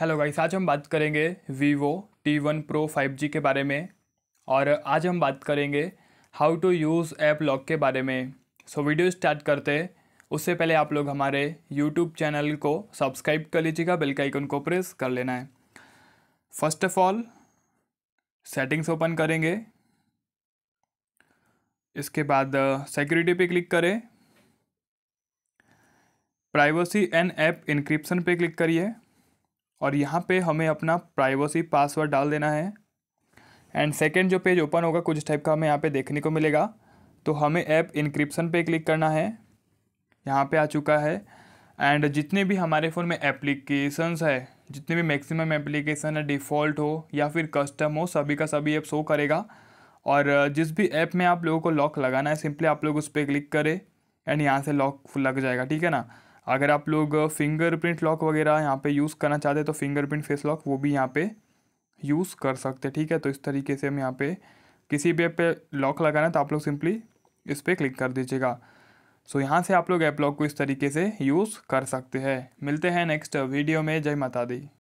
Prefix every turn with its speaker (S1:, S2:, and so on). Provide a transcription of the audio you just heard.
S1: hello guys आज हम बात करेंगे Vivo T one Pro five G के बारे में और आज हम बात करेंगे how to use app lock के बारे में सो वीडियो स्टार्ट करते उससे पहले आप लोग हमारे यूट्यूब चैनल को सब्सक्राइब कर लीजिएगा बेल का आइकन को प्रेस कर लेना है first of all settings open करेंगे इसके बाद सिक्योरिटी uh, पे क्लिक करें प्राइवेसी एंड ऐप इंक्रिप्शन पे क्लिक करिए और यहाँ पे हमें अपना प्राइवेसी पासवर्ड डाल देना है एंड सेकेंड जो पेज ओपन होगा कुछ टाइप का हमें यहाँ पे देखने को मिलेगा तो हमें ऐप इंक्रिप्शन पे क्लिक करना है यहाँ पे आ चुका है एंड जितने भी हमारे फ़ोन में एप्लीकेशंस है जितने भी मैक्सिमम एप्लीकेशन है डिफ़ॉल्ट हो या फिर कस्टम हो सभी का सभी ऐप शो करेगा और जिस भी ऐप में आप लोगों को लॉक लगाना है सिंपली आप लोग उस पर क्लिक करें एंड यहाँ से लॉक लग जाएगा ठीक है ना अगर आप लोग फिंगरप्रिंट लॉक वगैरह यहाँ पे यूज़ करना चाहते हैं तो फिंगरप्रिंट फेस लॉक वो भी यहाँ पे यूज़ कर सकते ठीक है तो इस तरीके से हम यहाँ पे किसी भी ऐप पे लॉक लगाना है तो आप लोग सिंपली इस पर क्लिक कर दीजिएगा सो so, यहाँ से आप लोग ऐप लॉक को इस तरीके से यूज़ कर सकते हैं मिलते हैं नेक्स्ट वीडियो में जय माता दी